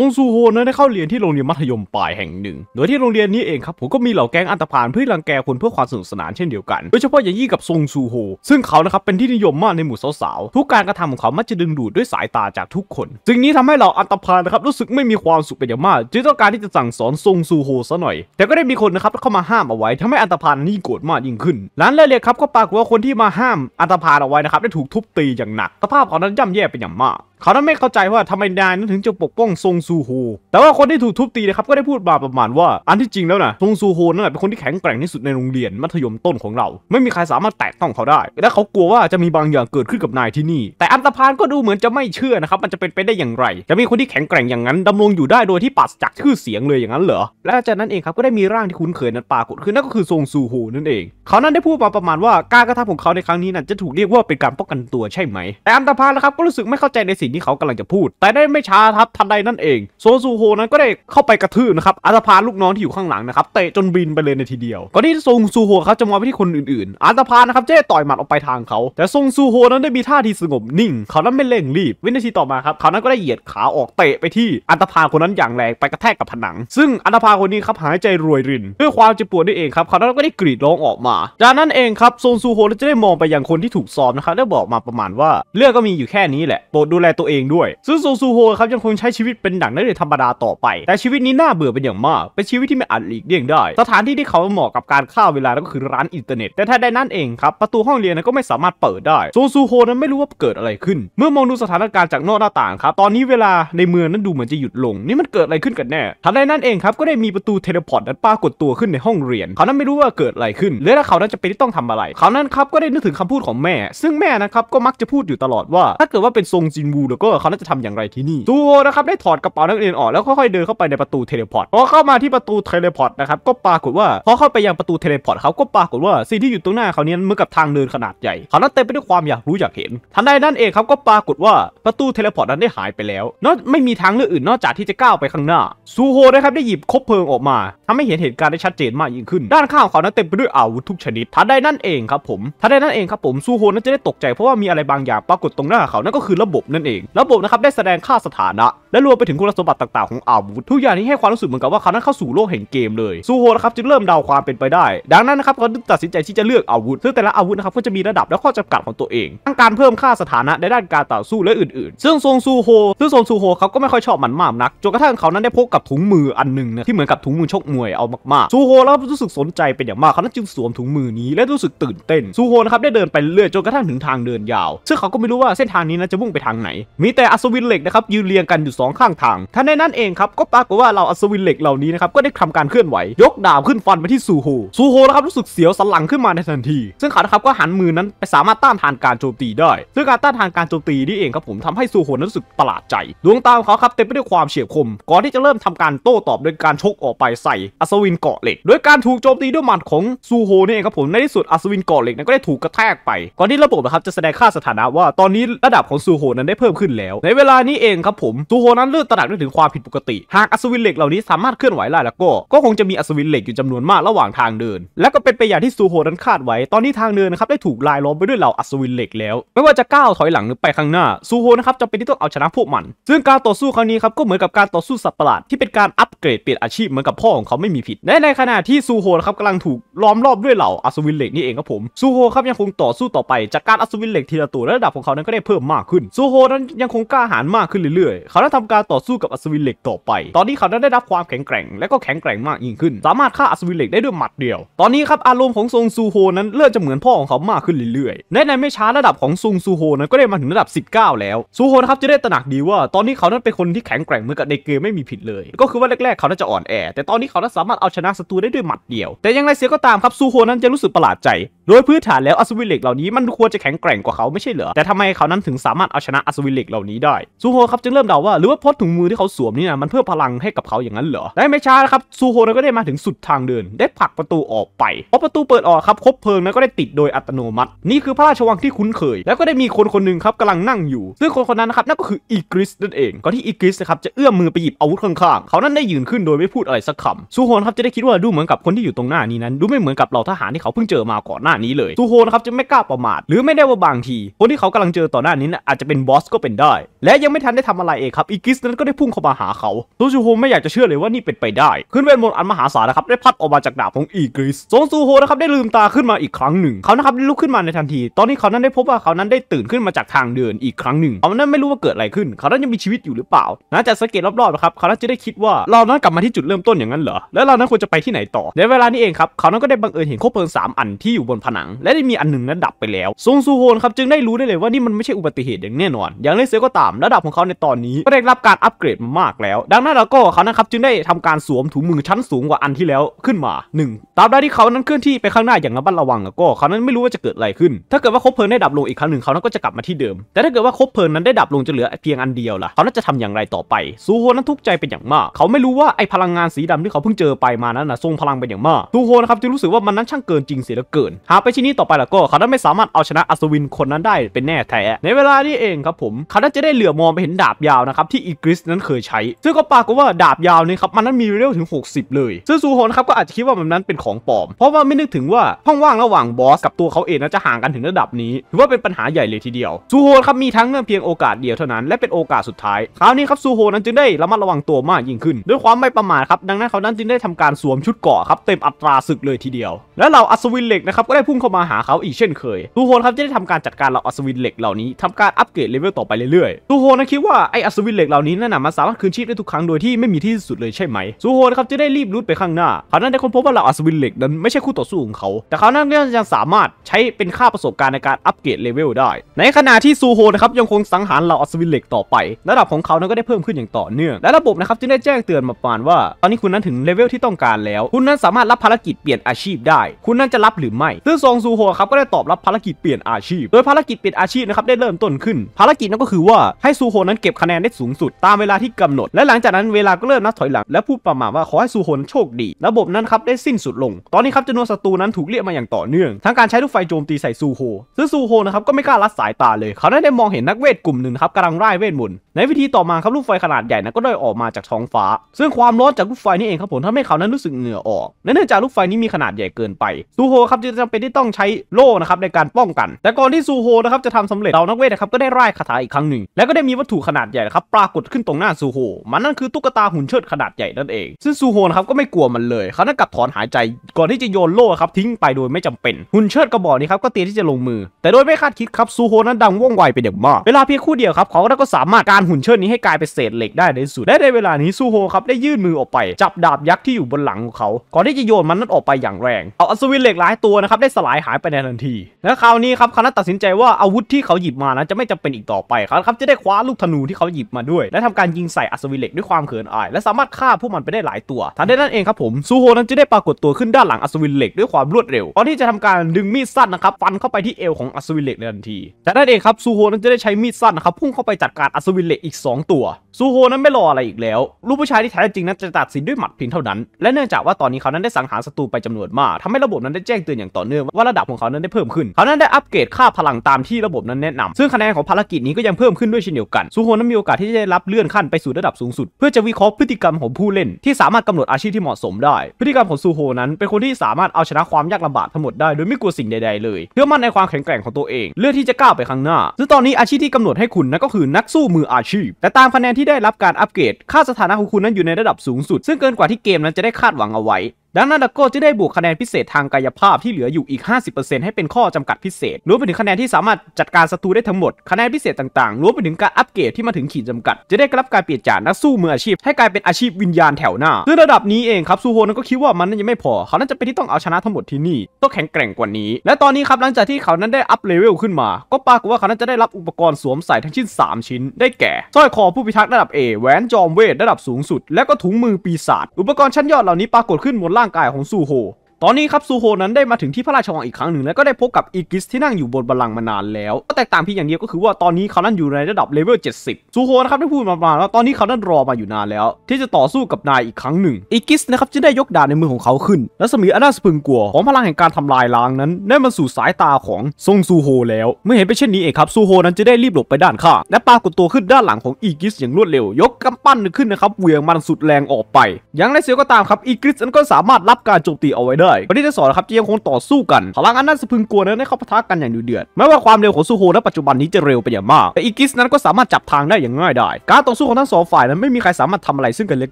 ซงซูโฮนั้นได้เข้าเรียนที่โรงเรียนมัธยมปลายแห่งหนึ่ง โดยที่โรงเรียนนี้เองครับ ผมก็มีเหล่าแก๊งอันตพานเพื่อรังแกคนเพื่อความสนุกสนานเช่นเดียวกัน โดยเฉพาะอย่างยิ่งกับซงซูโฮ ซึ่งเขานะครับ เป็นที่นิยมมากในหมู่สาว ๆ ทุกการกระทำของเขามักจะดึงดูดด้วยสายตาจากทุกคนสิ่งนี้ทำให้เหล่าอันตพานนะครับรู้สึกไม่มีความสุขเป็นอย่างมาก จึงต้องการที่จะสั่งสอนซงซูโฮซะหน่อย แต่ก็ได้มีคนนะครับเข้ามาห้ามเอาไว้ ทำให้อันตพานนี่โกรธมากยิ่งขึ้นหลังเลยครับก็ปรากฏว่าคนที่มาห้ามอันตพานเอาไว้นะครับได้ถูกทุบตีอย่างหนักสภาพของนั้นย่แย่เป็นอย่างมาก เขาไม่เข้าใจว่าทำไมนายนั้นถึงจะปกป้องรงซูโฮแต่ว่าคนที่ถูกทุบตีนะครับก็ได้พูดบาประมาณว่าอันที่จริงแล้วนะซงซูโฮนั่นแหละเป็นคนที่แข็งแกร่งที่สุดในโรงเรียน มัธยมต้นของเรา ไม่มีใครสามารถแตะต้องเขาได้และเขากลัวว่าจะมีบางอย่างเกิดขึ้นกับนายที่นี่แต่อันตรพานก็ดูเหมือนจะไม่เชื่อนะครับ มันจะเป็นไปได้อย่างไร จะมีคนที่แข็งแกร่งอย่างนั้นดำรงอยู่ได้โดยที่ปัสจากชื่อเสียงเลยอย่างนั้นเหรอและจากนั้นเองครับก็ได้มีร่างที่คุ้นเคยนั้นปรากฏขึ้นนั่นก็คือซงซูโฮนั่นเอง เขานั้นได้พูดมาประมาณว่าการกระทำของเขาในครั้งนี้นั้นจะถูกเรียกว่าเป็นการป้องกันตัวใช่ไหม แต่อันตพานนะครับก็รู้สึกไม่เข้าใจในสิ่งที่เขากำลังจะพูด แต่ได้ไม่ช้าทับทันใดนั่นเองโซซูโฮนั้นก็ได้เข้าไปกระทืบนะครับอาตพาลูกน้องที่อยู่ข้างหลังนะครับเตะจนบินไปเลยในทีเดียวก่อนที่ซงซูโฮเขาจะมองไปที่คนอื่นๆอาตพานะครับเจ้ต่อยหมัดออกไปทางเขา แต่ซงซูโฮนั้นได้มีท่าทีสงบนิ่ง เขานั้นไม่เร่งรีบ วินาทีต่อมาครับเขานั้นก็ได้เหยียดขาออกเตะไปที่อาตพาคนนั้นอย่างแรงไปกระแทกกับผนัง ซึ่งอาตพาคนนี้ครับหายใจรวยรินด้วยความเจ็บปวดนี่เองครับเขานั้นก็ได้กรีดร้องออกมา จากนั้นเองครับซงซูโฮจะได้มองไปยังคนที่ถูกซ้อมนะครับได้บอกมาประมาณว่าเรื่องก็มีอยู่แค่นี้แหละโปรดดูแลตัวเองด้วยซึ่งซงซูโฮครับยังคงใช้ชีวิตเป็นหนังนักเรียนธรรมดาต่อไป แต่ชีวิตนี้น่าเบื่อเป็นอย่างมากเป็นชีวิตที่ไม่อาจหลีกเลี่ยงได้สถานที่ที่เขาเหมาะกับการฆ่าเวลาก็คือร้านอินเทอร์เน็ต แต่ถ้าได้นั่นเองครับประตูห้องเรียนนั้นก็ไม่สามารถเปิดได้ซูซูโฮนั้นไม่รู้ว่าเกิดอะไรขึ้น เมื่อมองดูสถานการณ์จากนอกหน้าต่างครับตอนนี้เวลาในเมืองนั้นดูเหมือนจะหยุดลง นี่มันเกิดอะไรขึ้นกันแน่ทันใดนั่นเองครับก็ได้มีประตูเทเลพอร์ตนั้นปรากฏตัวขึ้นในห้องเรียน เขานั้นไม่รู้ว่าเกิดอะไรขึ้น และเขานั้นจะเป็นที่ต้องทำอะไร เขานั้นครับก็ได้นึกถึงคำพูดของแม่ ซึ่งแม่นะครับก็มักจะพูดอยู่ตลอดว่า ถ้าเกิดว่าเป็นทรงจินวูแล้วก็เขาน่าจะทำอย่างไรที่นีู่โฮนะครับได้ถอดระเป๋านักเรียนออก แล้วค่อยๆเดินเข้าไปในประตูเทเลพอร์ตพอเข้ามาที่ประตูเทเลพอร์ตนะครับก็ปรากฏว่าพอเข้าไปยังประตูเทเลพอร์ตเขาก็ปรากฏว่าสิ่งที่อยู่ตรงหน้าเขาเนี้ยเหมือนกับทางเดินขนาดใหญ่เขานั้นเต็มไปด้วยความอยากรู้อยากเห็นทันใดนั้นเองครับก็ปรากฏว่าประตูเทเลพอร์ตนั้นได้หายไปแล้วนอกไม่มีทางเลือกอื่นนอกจากที่จะก้าวไปข้างหน้าซูโฮนะครับได้หยิบคบเพลิงออกมาทำให้เห็นเหตุการณ์ได้ชัดเจนมากยิ่งขึ้นด้านข้างงเขานั้นเต็มไปด้วยอาวุธทุกชนิดทันใดนั่นเองครับผมทันใดนั่นเองครับผม ซูโฮนั้นจะได้ตกใจ เพราะว่ามีอะไรบางอย่างปรากฏตรงหน้าเขานั่นก็คือระบบนั่นเอง ระบบนะครับได้แสดงค่าสถานะและรวมไปถึงคุณสมบัติต่างๆของอาวุธทุกอย่างนี้ให้ความรู้สึกเหมือนกับว่าเขานั้นเข้าสู่โลกแห่งเกมเลยซูโฮนะครับจึงเริ่มเดาความเป็นไปได้ ดังนั้นนะครับเขาตัดสินใจที่จะเลือกอาวุธ ซึ่งแต่ละอาวุธนะครับก็จะมีระดับและข้อจำกัดของตัวเอง ทั้งการเพิ่มค่าสถานะในด้านการต่อสู้และอื่นๆซึ่งโซนซูโฮซึ่งโซนซูโฮเขาก็ไม่ค่อยชอบมันมากนักจนกระทั่งเขานั้นได้พบกับถุงมืออันหนึ่งนะที่เหมือนกับถุงมือชกมวยเอามากๆซูโฮแล้วรู้สึกสนใจเป็นอย่างมากเขานั้นจึงสวมถุงมือนี้และรู้สึกตื่นเต้นซูโฮนะครับได้เดินไปเรื่อยจนกระทั่งถึงทางเดินยาวซึ่งเขาก็ไม่รู้ว่าเส้นทางนี้นะจะมุ่งไปทางไหน มีแต่อัศวินเหล็กนะครับยืนเรียงกันอยู่องข้างทางทันใดนั้นเองครับก็ปรากฏว่าเราอัศวินเหล็กเหล่านี้นะครับก็ได้ทำการเคลื่อนไหว ยกดาบขึ้นฟันไปที่ซูโฮซูโฮนะครับรู้สึกเสียวสันหลังขึ้นมาในทันที ซึ่งเขานะครับก็หันมือนั้นไปสามารถต้านทานการโจมตีได้ซึ่งการต้านทานการโจมตีนี่เองครับผมทำให้ซูโฮนั้นรู้สึกประหลาดใจดวงตาของเขาครับเต็มไปด้วยความเฉียบคม ก่อนที่จะเริ่มทำการโต้ตอบโดยการชกออกไปใส่อัศวินเกาะเหล็กโดยการถูกโจมตีด้วยหมัดของซูโฮนี่เองครับผมในที่สุดอัศวินเกาะเหล็กนั้นก็ได้ถูกกระแทกไปก่อนที่ระบบนะครับจะแสดงค่าสถานะว่า ตอนนี้ระดับของซูโฮนั้นได้เพิ่มขึ้นแล้ว ในเวลานี้เองครับผมซูโฮวนั้นเลือดตระหนักได้ถึงความผิดปกติ หากอัศวินเหล็กเหล่านี้สามารถเคลื่อนไหวได้แล้วก็ ก็คงจะมีอัศวินเหล็กอยู่จำนวนมากระหว่างทางเดิน และก็เป็นไปอย่างที่ซูโฮนั้นคาดไว้ ตอนนี้ทางเดินนะครับได้ถูกลายล้อมไปด้วยเหล่าอัศวินเหล็กแล้ว ไม่ว่าจะก้าวถอยหลังหรือไปข้างหน้า ซูโฮนะครับจำเป็นที่ต้องเอาชนะพวกมัน ซึ่งการต่อสู้ครั้งนี้ครับก็เหมือนกับการต่อสู้สัตว์ประหลาดที่เป็นการอัปเกรดเปลี่ยนอาชีพเหมือนกับพ่อของเขาไม่มีผิดและในขณะที่ซูโฮนะครับกำลังถูกล้อมรอบด้วยเหล่าอัศวินเหล็กนี่เองครับผม ซูโฮครับยังคงต่อสู้ต่อไปจากการอัศวินเหล็กทีละตัวระดับของเขานั้นก็ได้เพิ่มมากขึ้นซูโฮนั้นยังคงกล้าหาญมากขึ้นเรื่อยๆเขาได้ทำการต่อสู้กับอัศวินเหล็กต่อไป ตอนนี้เขาได้รับความแข็งแกร่งและก็แข็งแกร่งมากยิ่งขึ้น สามารถฆ่าอัศวินเหล็กได้ด้วยหมัดเดียว ตอนนี้ครับอารมณ์ของซงซูโฮนั้นเริ่มจะเหมือนพ่อของเขามากขึ้นเรื่อยๆในในไม่ช้าระดับของซงซูโฮนั้นก็ได้มาถึงระดับ 19 แล้ว ซูโฮนะครับจะได้ตระหนักดีว่าตอนนี้เขานั้นเป็นคนที่แข็งแกร่งเหมือนกับในเกมไม่มีผิดเลย ก็คือว่าแรกๆเขาน่าจะอ่อนแอ แต่ตอนนี้เขาสามารถเอาชนะศัตรูได้ด้วยหมัดเดียว แต่อย่างไรเสียก็ตามครับซูโฮนั้นจะรู้สึกประหลาดใจโดยพื้นฐานแล้วอสศวินเหล็กเหล่านี้มันควรจะแข็งแกร่งกว่าเขาไม่ใช่เหรอแต่ทำไมเขานั้นถึงสามารถเอาชนะอสศวินเหล็กเหล่านี้ได้ซูโฮครับจึงเริ่มเดาว่าหรือว่าพดถุงมือที่เขาสวมนี่นะมันเพื่อพลังให้กับเขาอย่างนั้นเหรอได้ไม่ช้านะครับซูโฮนั้นก็ได้มาถึงสุดทางเดิน ได้ผลักประตูออกไปพอประตูเปิดออก ครับคบเพลิงนั้นก็ได้ติดโดยอัตโนมัตินี่คือพระราชวังที่คุ้นเคย แล้วก็ได้มีคนคนหนึ่งครับกำลังนั่งอยู่ ซึ่งคนคนนั้นนะครับนั่นก็คืออีกริสนั่นเองก่อนที่อีกริสนะครับจะเอื้อมมือไปหยิบอาวุธข้างๆเขานั้นได้ยืนขึ้นโดยไม่พูดอะไรสักคำซูโฮนครับจะได้คิดว่าดูเหมือนกับคนที่อยู่ตรงหน้านี้นั้น ดูไม่เหมือนกับเหล่าทหารที่เขาเพิ่งเจอมาก่อนหน้านี้เลยซูโฮนะครับจะไม่กล้าประมาทหรือไม่ได้ว่าบางทีคนที่เขากำลังเจอต่อหน้านี้นะอาจจะเป็นบอสก็เป็นได้ และยังไม่ทันได้ทำอะไรเองครับอีกิสนั้นก็ได้พุ่งเข้ามาหาเขาซูซูโฮไม่อยากจะเชื่อเลยว่านี่เป็นไปได้ขึ้นเวทมนต์อันมหาศาลนะครับได้พัดออกมาจากดาบของอีกิสซงซูโฮนะครับได้ลืมตาขึ้นมาอีกครั้งหนึ่ง เขานะครับได้ลุกขึ้นมาในทันที ตอนนี้เขานั้นได้พบว่าเขานั้นได้ตื่นขึ้นมาจากทางเดินอีกครั้งหนึ่งเขานั้นไม่รู้ว่าเกิดอะไรขึ้นเขานั้นยังมีชีวิตอยู่หรือเปล่านะจากสังเกตรอบๆนะครับเขานั้นจะได้คิดว่าเรานั้นกลับมาที่จุดเริ่มต้นอย่างนั้นเหรอแล้วเรานั้นควรจะไปที่ไหนต่อ ในเวลานี้เองครับเขานั้นก็ได้บังเอิญเห็นคบเพลิง3อันที่อยู่บนผนังและได้มีอันหนึ่งนั้นดับไปแล้วซงซูโฮนครับจึงได้รู้ได้เลยว่านี่มันไม่ใช่อุบัติเหตุอย่างแน่นอน อย่างไรเสียก็ตามระดับของเขาในตอนนี้ ก็ได้รับการอัปเกรดมามากแล้วดังนั้นแล้วก็เขานะครับจึงได้ทำการสวมถุงมือชั้นสูงกว่าอันที่แล้วขึ้นมา 1ตามได้ที่เขานั้นเคลื่อนที่ไปข้างหน้าอย่างระมัดระวังแล้วก็เขานั้นไม่รู้ว่าจะเกิดอะไรขึ้นถ้าเกิดว่าคบเพลิงได้ดับลงอีกครั้งหนึ่งเขานั้นก็จะกลับมาที่เดิม แต่ถ้าเกิดว่าคบเพลิงนั้นได้ดับลงจะเหลือเพียงอันเดียวล่ะเขานั้นจะทำอย่างไรต่อไปซูโฮนั้นทุกข์ใจเป็นอย่างมาก เขาไม่รู้ว่าไอพลังงานสีดำที่เขาเพิ่งเจอไปมานั้นนะทรงพลังเป็นอย่างมากซูโฮนะครับจึงรู้สึกว่ามันนั้นช่างเกินจริงเสียเหลือเกินหาาไปชินี้ต่อไปล่ะก็เขาจะไม่สามารถเอาชนะอัศวินคนนั้นได้เป็นแน่แท้ในเวลานี้เองครับผมเขาจะได้เหลือมองไปเห็นดาบยาวนะครับที่อีกริสนั้นเคยใช้ ซึ่งก็ปากว่าดาบยาวนี้ครับมันนั้นมีเรยวถึง 60 เลยซึ่งซูโฮนครับก็อาจจะคิดว่ามันนั้นเป็นของปลอมเพราะว่าไม่นึกถึงว่าห้องว่างระหว่างบอสกับตัวเขาเองนั้นจะห่างกันถึงระดับนี้ถือว่าเป็นปัญหาใหญ่เลยทีเดียวซูโฮนครับมีทั้งเพียงโอกาสเดียวเท่านั้นและเป็นโอกาสสุดท้าย คราวนี้ครับซูโฮนั้นจึงได้ระมัดระวังตัวมากยิ่งขึ้น ด้วยความไม่ประมาทครับดังนั้นเขานั้นจึงได้ทำการสวมชุดเกาะครับเต็มอัตราศึกเลยทีเดียวและเหล่าอัศวินเหล็กนะครับก็ได้พุ่งเข้ามาหาเขาอีกเช่นเคยตูโฮนครับจะได้ทำการจัดการเหล่าอัศวินเหล็กเหล่านี้ทำการอัปเกรดเลเวลต่อไปเรื่อยๆตูโฮนนะคิดว่าไออัศวินเหล็กเหล่านี้นั่นน่ะมันสามารถคืนชีพได้ทุกครั้งโดยที่ไม่มีที่สุดเลยใช่ไหมตูโฮนครับจะได้รีบรุดไปข้างหน้าเขานั้นได้ค้นพบว่าเหล่าอัศวินเหล็กนั้นไม่ใช่คู่ต่อสู้ของเขา แต่เขานั้นก็ยังสามารถใช้เป็นค่าประสบการณ์ในการอัปเกรดเลเวลได้ ในขณะที่ซูโฮนะครับยังคงสังหารเหล่าอัศวินเหล็กต่อไป ระดับของเขานั้นก็ได้เพิ่มขึ้นอย่างต่อเนื่องและระบบนะครับจึงได้แจ้งเตือนมาประมาณว่าตอนนี้คุณนั้นถึงเลเวลที่ต้องการแล้วคุณนั้นสามารถรับภารกิจเปลี่ยนอาชีพได้ คุณนั้นจะรับหรือไม่ซึ่งซองซูโฮครับก็ได้ตอบรับภารกิจเปลี่ยนอาชีพ โดยภารกิจเปลี่ยนอาชีพนะครับได้เริ่มต้นขึ้น ภารกิจนั่นก็คือว่าให้ซูโฮนั้นเก็บคะแนนได้สูงสุด ตามเวลาที่กำหนด และหลังจากนั้นเวลาก็เริ่มนับถอยหลังและพูดประมาณว่าขอให้ซูโฮนโชคดี ระบบนั้นครับได้สิ้นสุดลง ตอนนี้ครับจำนวนศัตรูนั้นถูกเรียกมาอย่างต่อเนื่องทั้งการใช้ลูกไฟโจมตีใส่ซูโฮซึ่งซูโฮนะครับก็ไม่กล้าลดสายตาเลย เขาได้มองเห็นนักเวทกลุ่มหนึ่งครับกำลังไล่เวทมนต์ในวิธีต่อมาครับลูกไฟขนาดใหญ่นั้นก็ได้ออกมาจากท้องฟ้า ซึ่งความร้อนจากลูกไฟนี้เองครับผมทำให้เขานั้นรู้สึกเหงื่อออกและเนื่องจากลูกไฟนี้มีขนาดใหญ่เกินไปซูโฮครับจึงจำเเป็นที่ต้องใช้โล่นะครับในการป้องกัน แต่ก่อนที่ซูโฮนะครับจะทำสำเร็จ เหล่านักเวทนะครับก็ได้ไล่คาถาอีกครั้งหนึ่ง แล้วก็ได้มีวัตถุขนาดใหญ่ครับ ปรากฏขึ้นตรงหน้าซูโฮ มันนั่นคือตุ๊กตาหุ่นเชิดขนาดใหญ่นั่นเอง ซึ่งซูโฮนะครับก็ไม่กลัวมันเลย เขานั่งกับถอนหายใจก่อนที่จะโยนโล่ครับทิ้งไปโดยไม่จำเป็น หุ่นเชิดกระบอกนี้ครับก็เตรียมที่จะลงมือ แต่โดยไม่คาดคิดครับซูโฮนั้นดังว่องไวไปอย่างมาก เวลาเพียงคู่เดียวครับเขาก็สามารถการหุ่นเชิดนี้ให้กลายเป็นเศษเหล็กได้ในสุดและในเวลานี้ซูโฮครับได้ยื่นมือออกไป จับดาบยักษ์ที่อยู่บนหลังของเขาก่อนที่จะโยนมันนั้นออกไปอย่างแรงเอาอัศวินเหล็กหลายตัวนะครับได้สลายหายไปในทันที และคราวนี้ครับคณะตัดสินใจว่าอาวุธที่เขาหยิบมานะจะไม่จำเป็นอีกต่อไปครับครับจะได้คว้าลูกธนูที่เขาหยิบมาด้วยและทำการยิงใส่อัศวินเหล็กด้วยความเขินอายและสามารถฆ่าผู้มันไปได้หลายตัวทันใดนั้นเองครับผมซูโฮนั้นจะได้ปรากฏตัวขึ้นด้านหลังอัศวินเหล็กด้วยความรวดเร็วก่อนที่จะทำการดึงมีดสั้นนะครับฟันเข้าไปที่เอวของอัศวินเหล็กในทันทีแา่นั้นเองครับซูโฮนั้นจะได้ใช้มีดสั้นนะครับพุ่งเข้าไปจัดการอัศวินเหล็กอีก 2 ตัวซูโฮนั้นไม่รออะไรอีกแล้วลูกผู้ชายที่แท้จริงนั้นจะตัดสินด้วยหมัดเพียงเท่านั้นและเนื่องจากว่าตอนนี้เขานั้นได้สังหารศัตรูไปจำนวนมาก ทำให้ระบบนั้นได้แจ้งเตือนอย่างต่อเนื่องดิมว่าระดับของเขานั้นได้เพิ่มขึ้น เขานั้นได้อัปเกรดค่าพลังตามที่ระบบนั้นแนะนำซึ่งคะแนนของภารกิจนี้ก็ยังเพิ่มขึ้นด้วยเช่นเดียวกัน ซูโฮนั้นมีโอกาสที่จะได้รับเลื่อนขั้นไปสู่ระดับสูงสุด เพื่อจะวิเคราะห์พฤติกรรมของผู้เล่นที่สามารถกำหนดอาชีพที่เหมาะสมได้ พฤติกรรมของซูโฮนั้นเป็นคนที่สามารถเอาชนะความยากลำบากทั้งหมดได้โดยไม่กลัวสิ่งใดๆเลยเชื่อมั่นในความแข็งแกร่งของตัวเองเลือกที่จะก้าวไปข้างหน้าซึ่งตอนนี้อาชีพที่กำหนดให้คุณนั่นก็คือนักสู้มืออาชีพ แต่ตามคะแนนที่ได้รับการอัปเกรดค่าสถานะของคุณนั้นอยู่ในระดับสูงสุด ซึ่งเกินกว่าที่เกมนั้นจะได้คาดหวังเอาไว้ดังนั้นดาโก้จะได้บวกคะแนนพิเศษทางกายภาพที่เหลืออยู่อีก 50%ให้เป็นข้อจำกัดพิเศษ รวมไปถึงคะแนนที่สามารถจัดการศัตรูได้ทั้งหมด คะแนนพิเศษต่างๆ รวมไปถึงการอัปเกรดที่มาถึงขีดจำกัด จะได้รับการเปลี่ยนจากนักสู้มืออาชีพให้กลายเป็นอาชีพวิญญาณแถวหน้า ซึ่งระดับนี้เองครับซูโฮนั้นก็คิดว่ามันยังไม่พอ เขานั้นจะเป็นที่ต้องเอาชนะทั้งหมดที่นี่ต้องแข็งแกร่งกว่านี้ และตอนนี้ครับหลังจากที่เขานั้นได้อัปเลเวลขึ้นมา ก็ปรากฏว่าเขานั้นจะได้รับอุปกรณ์สวมใส่ทั้งชิ้น3ชิ้น ได้แก่สร้อยคอผู้พิทักษ์ระดับ A แหวนจอมเวทระดับสูงสุดและก็ถุงมือปีศาจอุปกรณ์ชั้นยอดเหล่านี้ปรากฏขึ้นบนล่าง盖红珊火。ตอนนี้ครับซูโฮนั้นได้มาถึงที่พระราชวังอีกครั้งหนึ่งและก็ได้พบกับอีกิสที่นั่งอยู่บนบัลลังก์มานานแล้วก็แตกต่างเพียงอย่างเดียวก็คือว่าตอนนี้เขานั้นอยู่ในระดับเลเวล70ซูโฮนะครับได้พูดมาว่าตอนนี้เขานั้นรอมาอยู่นานแล้ว ที่จะต่อสู้กับนายอีกครั้งหนึ่งอีกิสนะครับจะได้ยกดาบในมือของเขาขึ้นและสมีอันนาสพึงกลัวของพลังแห่งการทำลายล้างนั้นได้มาสู่สายตาของซงซูโฮแล้วเมื่อเห็นไปเช่นนี้เองครับซูโฮนั้นจะได้รีบหลบไปด้านข้างและปรากฏตัวขึ้นด้านหลังของอีกิสอย่างรวดเร็ว ยกกำปั้นขึ้นนะครับเหวี่ยงมันสุดแรงออกไป อย่างไรเสียก็ตามครับอีกิสนั้นก็สามารถรับการโจมตีเอาไว้ได้ได้วันนี้จะสอนนะครับจะยังคงต่อสู้กัน พลังอันน่าสะพึงกลัวนั้นได้เข้าปะทะกันอย่างดุเดือดแม้ว่าความเร็วของซูโฮณปัจจุบันนี้จะเร็วไปอย่างมาก แต่อีกิสนั้นก็สามารถจับทางได้อย่างง่ายได้การต่อสู้ของทั้งสองฝ่ายนั้นไม่มีใครสามารถทำอะไรซึ่งกันและ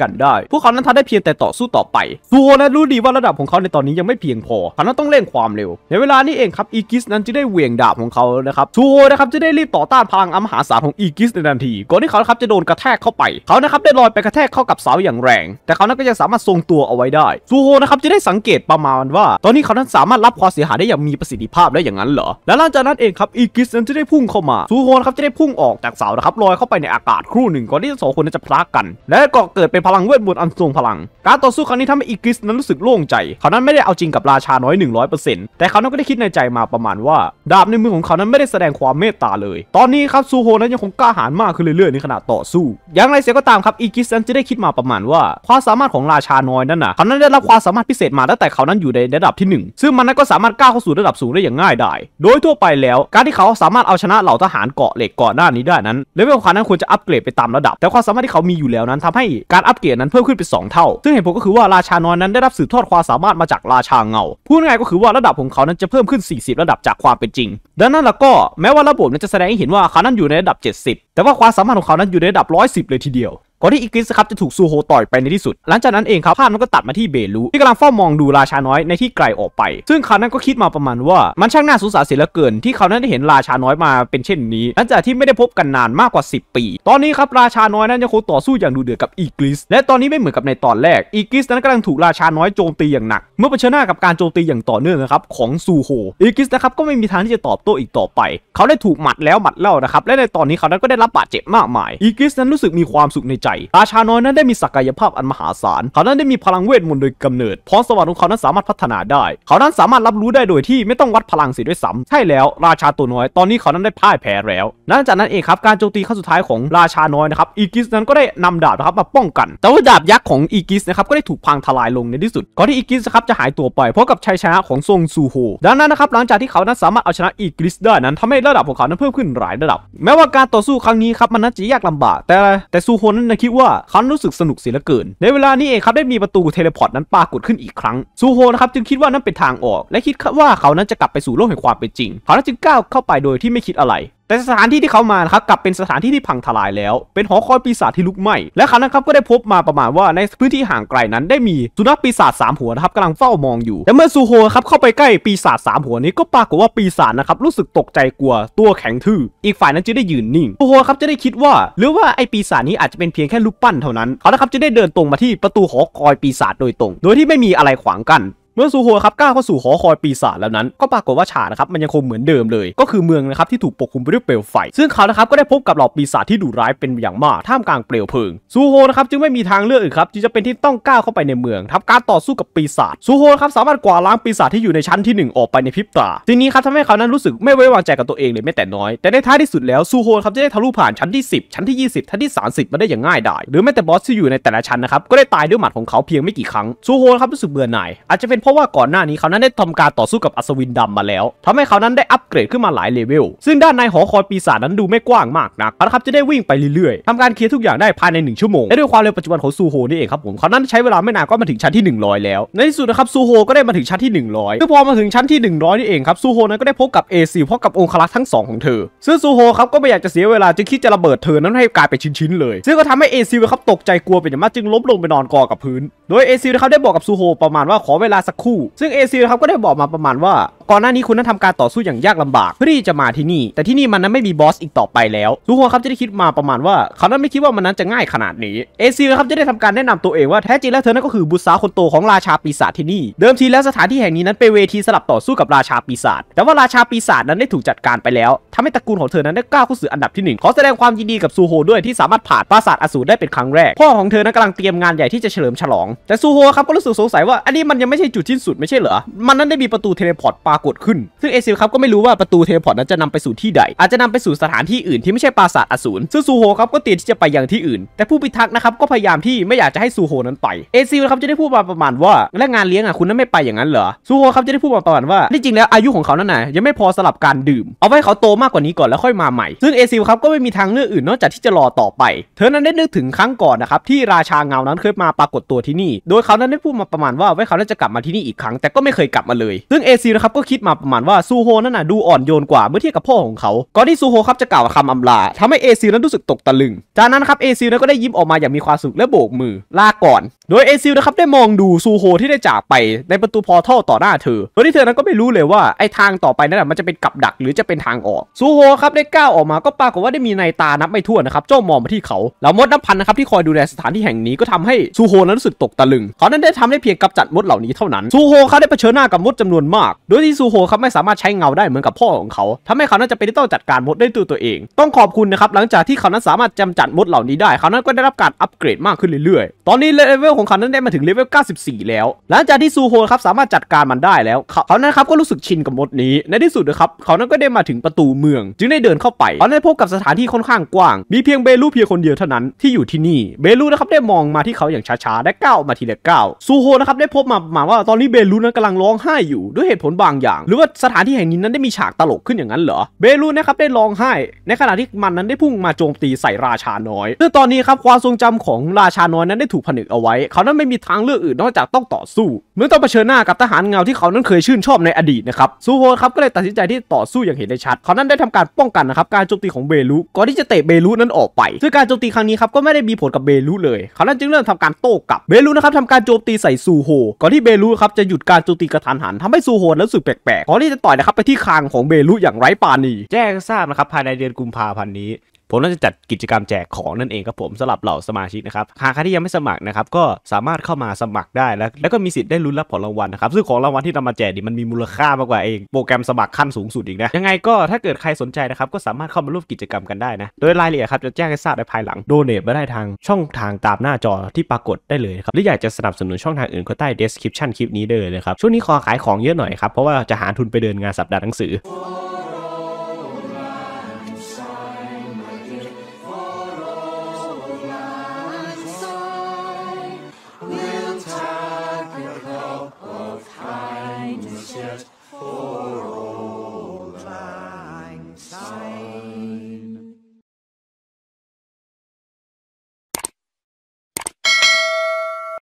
กันได้พวกเขานั้นทำได้เพียงแต่ต่อสู้ต่อไปซูโฮนั้นรู้ดีว่าระดับของเขาในตอนนี้ยังไม่เพียงพอเขาต้องเร่งความเร็วในเวลานี้เองครับอีกิสนั้นจะได้เหวี่ยงดาบของเขานะครับซูโฮนะครับจะได้รีบต่อต้านพลังอมหาศาลของอีกิสในทันทีก่อนที่เขาครับจะโดนกระแทกเข้าไปเขานะครับได้ลอยไปกระแทกเข้ากับเสาอย่างแรง แต่เขานั้นก็ยังสามารถทรงตัวเอาไว้ได้ซูโฮนะครับจะได้สังเกตปมาณว่าตอนนี้เขานั้นสามารถรับความเสียหายได้อย่างมีประสิทธิภาพได้อย่างนั้นเหรอ และหลังจากนั้นเองครับอีกิสนั้นจะได้พุ่งเข้ามาซูโฮนครับจะได้พุ่งออกจากเสานะครับลอยเข้าไปในอากาศครู่หนึ่ง ก่อนที่สองคนจะพลักกัน และก็เกิดเป็นพลังเวทมนต์อันทรงพลัง การต่อสู้ครั้งนี้ทำให้อีกิสนั้นรู้สึกโล่งใจ เขานั้นไม่ได้เอาจริงกับราชาน้อย 100%แต่เขานั้นก็ได้คิดในใจมาประมาณว่าดาบในมือของเขานั้นไม่ได้แสดงความเมตตาเลย ตอนนี้ครับซูโฮนั้นยังคงกล้าหาญมากขึ้นเรื่อยๆในขณะต่อสู้ อย่างไรเสียก็ตามครับอีกิสนั้นจะได้คิดมาประมาณว่า ความสามารถของราชาน้อยนั้นน่ะเขานั้นได้รับความสามารถพิเศษมาตั้งแต่เขานั้นอยู่ในระดับที่ 1 ซึ่งมันนั้นก็สามารถก้าวเข้าสู่ระดับสูงได้อย่างง่ายได้ โดยทั่วไปแล้วการที่เขาสามารถเอาชนะเหล่าทหารเกาะเหล็กก่อนหน้านี้ได้นั้น เลเวลของเขานั้นควรจะอัปเกรดไปตามระดับ แต่ความสามารถที่เขามีอยู่แล้วนั้น ทำให้การอัปเกรดนั้นเพิ่มขึ้นไป2เท่า ซึ่งเหตุผลก็คือว่าราชานอนนั้นได้รับสืบทอดความสามารถมาจากราชาเงา พูดง่ายก็คือว่าระดับของเขานั้นจะเพิ่มขึ้น 40 ระดับจากความเป็นจริง ดังนั้นแล้วก็แม้ว่าระบบนั้นจะแสดงให้เห็นว่าเขานั้นอยู่ในระดับ 70 แต่ว่าความสามารถของเขานั้นอยู่ในระดับ 110 เลยทีเดียวก่อนที่อิกริสครับจะถูกซูโฮต่อยไปในที่สุด หลังจากนั้นเองครับภาพมันก็ตัดมาที่เบลูที่กำลังเฝ้ามองดูราชาน้อยในที่ไกลออกไป ซึ่งเขานั้นก็คิดมาประมาณว่ามันช่างน่าสงสารเสียเหลือเกิน ที่เขานั้นได้เห็นราชาน้อยมาเป็นเช่นนี้ หลังจากที่ไม่ได้พบกันนานมากกว่า 10 ปี ตอนนี้ครับราชาน้อยนั้นยังคงต่อสู้อย่างดุเดือดกับอิกริส และตอนนี้ไม่เหมือนกับในตอนแรกอิกริสนั้นกำลังถูกราชาน้อยโจมตีอย่างหนัก เมื่อเผชิญหน้ากับการโจมตีอย่างต่อเนื่องนะครับของซูโฮอีกริสนะครับก็ไม่มีทางที่จะตอบโต้อีกต่อไป เขาได้ถูกหมัดแล้วหมัดเล่านะครับ และในตอนนี้เขานั้นก็ได้รับบาดเจ็บมากมายอีกริสนั้นรู้สึกมีความสุขในใจราชาน้อยนั้นได้มีศักยภาพอันมหาศาล เขานั้นได้มีพลังเวทมนต์โดยกำเนิดพรสวรรค์ของเขานั้นสามารถพัฒนาได้ เขานั้นสามารถรับรู้ได้โดยที่ไม่ต้องวัดพลังสิด้วยซ้ำใช่แล้วราชาตัวน้อย ตอนนี้เขานั้นได้พ่ายแพ้แล้วหลังจากนั้นเองครับการโจมตีขั้นสุดท้ายของราชาน้อยนะครับอีกิสนั้นก็ได้นำดาบนะครับมาป้องกัน แต่ว่าดาบยักษ์ของอีกิสนะครับก็ได้ถูกพังทลายลงในที่สุด ก่อนที่อีกิสครับจะหายตัวไปเพราะกับชัยชนะของซงซูโฮ ดังนั้นนะครับหลังจากที่เขานั้นสามารถเอาชนะอีกิสได้นั้นทำให้ระดับของเขานั้นเพิ่มขึ้นหลายระดับ แม้ว่าการต่อสู้ครั้งนี้ครับมันนั้นจะยากลำบาก แต่แต่ซูโฮนั้นคิดว่าเขารู้สึกสนุกเสียเหลือเกิน ในเวลานี้เองครับ ได้มีประตูเทเลพอร์ตนั้นปรากฏขึ้นอีกครั้ง ซูโฮนะครับ จึงคิดว่านั้นเป็นทางออก และคิดว่าเขานั้นจะกลับไปสู่โลกแห่งความเป็นจริง เขาจึงก้าวเข้าไปโดยที่ไม่คิดอะไรแต่สถานที่ที่เขามานะครับกลับเป็นสถานที่ที่พังทลายแล้วเป็นหอคอยปีศาจที่ลุกไหม้และเขานะครับก็ได้พบมาประมาณว่าในพื้นที่ห่างไกลนั้น ได้มีสุนัขปีศาจสามหัวนะครับกำลังเฝ้ามองอยู่แต่เมื่อซูโฮครับเข้าไปใกล้ปีศาจสามหัวนี้ก็ปรากฏว่าปีศาจนะครับรู้สึกตกใจกลัวตัวแข็งทื่ออีกฝ่ายนั้นจึงได้ยืนนิ่งซูโฮครับจะได้คิดว่า หรือว่าไอ้ปีศาจนี้อาจจะเป็นเพียงแค่ลูกปั้นเท่านั้นเขานะครับจะได้เดินตรงมาที่ประตูหอคอยปีศาจโดยตรง โดยที่ไม่มีอะไรขวางกันเมื่อซูโฮครับก้าวเข้าสู่หอคอยปีศาจแล้วนั้นก็ปรากฏว่าฉากนะครับมันยังคงเหมือนเดิมเลย ก็คือเมืองนะครับที่ถูกปกคลุมไปด้วยเปลวไฟ ซึ่งเขานะครับก็ได้พบกับเหล่าปีศาจที่ดุร้ายเป็นอย่างมากท่ามกลางเปลวเพลิงซูโฮนะครับจึงไม่มีทางเลือกอื่นครับที่จะเป็นที่ต้องก้าวเข้าไปในเมืองทับการต่อสู้กับปีศาจซูโฮครับสามารถกวาดล้างปีศาจที่อยู่ในชั้นที่ 1 ออกไปในพริบตาทีนี้ครับทำให้เขานั้นรู้สึกไม่ไว้วางใจกับตัวเองเลยแม้แต่น้อย แต่ในท้ายที่สุดแล้วซูโฮครับจะได้ทะลุผ่านชั้นที่10 ชั้นที่20ชั้นที่30 มาได้อย่างง่ายดายหรือแม้แต่บอสที่อยู่ในแต่ละชั้นนะครับก็ได้ตายด้วยหมัดของเขาเพียงไม่กี่ครั้งซูโฮครับรู้สึกเบื่อหน่ายอาจจะเป็นพราะว่าก่อนหน้านี้เขานั้นได้ทำการต่อสู้กับอัศวินดำมาแล้วทำให้เขานั้นได้อัปเกรดขึ้นมาหลายเลเวลซึ่งด้านในหอคอยปีศาจนั้นดูไม่กว้างมากนักนะครับจะได้วิ่งไปเรื่อยๆทำการเคลียร์ทุกอย่างได้ภายใน 1 ชั่วโมง และด้วยความเร็วปัจจุบันของซูโฮนี่เองครับผมเขานั้นใช้เวลาไม่นานก็มาถึงชั้นที่ 100 แล้ว ในที่สุดนะครับซูโฮก็ได้มาถึงชั้นที่ 100คือพอมาถึงชั้นที่ 100นี่เองครับซูโฮนั้นก็ได้พบกับเอซีพบกับองคลัก์ทั้ง2ของเธอซึ่งซูโฮครับก็ไม่อยากจะเสียเวลาจึงคิดจะระเบิดเธอนั้นให้กลายเป็นชิ้นๆเลยซึ่งก็ทำให้เอซีครับตกใจกลัวเป็นอย่างมากจึงล้มลงไปนอนกอกับพื้นโดยเอซีนะครับได้บอกกับซูโฮประมาณว่าขอเวลาสักคู่ซึ่งเอซีนะครับก็ได้บอกมาประมาณว่า ก่อนหน้านี้คุณนั้นทำการต่อสู้อย่างยากลำบาก เพื่อที่จะมาที่นี่ แต่ที่นี่มันนั้นไม่มีบอสอีกต่อไปแล้วทุกคนครับจะได้คิดมาประมาณว่า เขานั้นไม่คิดว่ามันนั้นจะง่ายขนาดนี้เอซีนะครับจะได้ทำการแนะนำตัวเองว่าแท้จริงแล้วเธอนั้นก็คือบุษราคนโตของราชาปีศาจที่นี่ เดิมทีแล้วสถานที่แห่งนี้นั้นเป็นเวทีสลับต่อสู้กับราชาปีศาจแต่ว่าราชาปีศาจนั้นได้ถูกจัดการไปแล้วทำให้ตระกูลของเธอนั้นได้ก้าวขึ้าสู่อันดับที่1ขอแสดงความยินดีกับซูโฮด้วยที่สามารถผ่านปราสาทอสูรได้เป็นครั้งแรก พ่อของเธอนั้นกำลังเตรียมงานใหญ่ที่จะเฉลิมฉลองแต่ซูโฮครับก็รู้สึกสงสัยว่าอันนี้มันยังไม่ใช่จุุดสิ้นสุดไม่ใช่เหรอมันนั้นได้มีประตูเทเลพอร์ตปรากฏขึ้น ซึ่งเอซิลครับก็ไม่รู้ว่าประตูเทเลพอร์ตนั้นจะนำไปสู่ที่ใด อาจจะนำไปสู่สถานที่อื่นที่ไม่ใช่ปราสาทอสูร ซึ่งซูโฮครับก็เตรียมที่จะไปอย่างที่อื่น แต่ผู้พิทักษ์นะครับก็พยายามที่ไม่อยากจะให้ซูโฮนั้นไปเอซิลครับจะได้พูดมาประมาณว่า และงานเลี้ยงอ่ะคุณนั้นไม่ไปอย่างนั้นเหรอ ซูโฮครับจะได้พูดมาประมาณว่าที่จริงแล้วอายุของเขานั้นน่ะยังไม่พอสำหรับการดื่ม เอาไว้เขาโตมากกว่านี้ก่อนแล้วค่อยมาใหม่ ซึ่งเอซิลครับก็ไม่มีทางเลือกอื่นนอกจากที่จะรอต่อไป เธอนั้นได้นึกถึงครั้งก่อนนะครับที่ราชาเงานั้นเคยมาปรากฏตัวที่นี่โดยเขานั้นได้พูดมาประมาณว่าไว้เขาจะกลับมาทที่นี่อีกครั้งแต่ก็ไม่เคยกลับมาเลย ซึ่งเอซีนะครับก็คิดมาประมาณว่า ซูโฮนั่นน่ะดูอ่อนโยนกว่าเมื่อเทียบกับพ่อของเขาก่อนที่ซูโฮครับจะกล่าวคำอำลาทำให้เอซีนั้นรู้สึกตกตะลึงจากนั้นครับเอซีนั้นก็ได้ยิ้มออกมาอย่างมีความสุขและโบกมือ ลาก่อนโดยเอซิลนะครับได้มองดูซูโฮที่ได้จากไป ในประตูพอร์ทัลต่อหน้าเธอโดยที่เธอนั้นก็ไม่รู้เลยว่า ไอ้ทางต่อไปนั้นมันจะเป็นกับดักหรือจะเป็นทางออกซูโฮครับได้ก้าวออกมาก็ปรากฏว่าได้มีนายตานับไม่ถ้วนนะครับ จ้องมองมาที่เขาแล้วมดน้ำพันนะครับที่คอยดูแลสถานที่แห่งนี้ก็ทำให้ซูโฮนั้นรู้สึกตกตะลึง เขานั้นได้ทำได้เพียงกำจัดมดเหล่านี้เท่านั้นซูโฮเขาได้เผชิญหน้ากับมดจำนวนมาก โดยที่ซูโฮครับไม่สามารถใช้เงาได้เหมือนกับพ่อของเขา ทำให้เขานั้นจะเป็นที่ต้องจัดการมดได้ตัวตัวเอง ต้องขอบคุณนะครับหลังจากที่เขานั้นสามารถจำจัดมดเหล่านี้ได้ เขานั้นก็ได้รับการอัปเกรดมากขึ้นเรื่อยๆ ตอนนี้เลเวลของเขานั้นได้มาถึงเลเวล 94 แล้ว หลังจากที่ซูโฮครับสามารถจัดการมันได้แล้ว เขานั้นครับก็รู้สึกชินกับมดนี้ ในที่สุดนะครับเขานั้นก็ได้มาถึงประตูเมือง จึงได้เดินเข้าไป เขาได้พบกับสถานที่ค่อนข้างกว้าง มีเพียงเบลูเพียงคนเดียวเท่านั้นที่อยู่ที่นี่ เบลูนะครับได้มองมาที่เขาอย่างช้าๆ และก้าวมาทีละก้าว ซูโฮนะครับได้พบมาหมายว่าตอนนี้เบลูนั้นกำลังร้องไห้อยู่ด้วยเหตุผลบางอย่าง หรือว่าสถานที่แห่งนี้นั้นได้มีฉากตลกขึ้นอย่างนั้นเหรอ เบลูนะครับได้ร้องไห้ ในขณะที่มันนั้นได้พุ่งมาโจมตีใส่ราชาน้อยมื่อตอนนี้ครับความทรงจำของราชาน้อยนั้นได้ถูกผนึกเอาไว้เขานั้นไม่มีทางเลือกอื่นนอกจากต้องต่อสู้ เมื่อต้องเผชิญหน้ากับทหารเงาที่เขานั้นเคยชื่นชอบในอดีตนะครับซูโฮครับก็เลยตัดสินใจที่ต่อสู้อย่างเห็นได้ชัด เขานั้นได้ทำการป้องกันนะครับการโจมตีของเบลูก่อนที่จะเตะเบลูนั้นออกไปซึ่งการโจมตีครั้งนี้ครับก็ไม่ได้มีผลกับเบลูเลย เขานั้นจึงเริ่มทำการโต้กลับเบลูนะครับทำการโจมตีใส่ซูโฮก่อนที่เบลูครับจะหยุดการโจมตีกระทันหันทำให้ซูโฮนั้นสึกแปลกๆก่อนที่จะต่อยนะครับไปที่คางของเบลูอย่างไร้ปานีแจ้งทราบนะครับภายในเดือนกุมภาพันธ์นี้ผมน่าจะจัดกิจกรรมแจกของนั่นเองครับผมสำหรับเหล่าสมาชิกนะครับหากใครที่ยังไม่สมัครนะครับก็สามารถเข้ามาสมัครได้ แล้วแล้วก็มีสิทธิ์ได้ลุ้นรับของรางวัลนะครับซึ่งของรางวัลที่นำมาแจกนี่มันมีมูลค่ามากกว่าเอง โปรแกรมสมัครขั้นสูงสุดอีกนะยังไงก็ถ้าเกิดใครสนใจนะครับก็สามารถเข้ามาร่วมกิจกรรมกันได้นะโดยรายละเอียดครับจะแจ้งให้ทราบในภายหลังโดเนทมาได้ทางช่องทางตามหน้าจอที่ปรากฏได้เลยครับหรืออยากจะสนับสนุนช่องทางอื่นก็ใต้ description คลิปนี้ได้เลยนะครับช่วงนี้ขอขายของเยอะหน่อยครับเพราะว่าจะหาทุนไปเดินงานสัปดาห์หนังสือ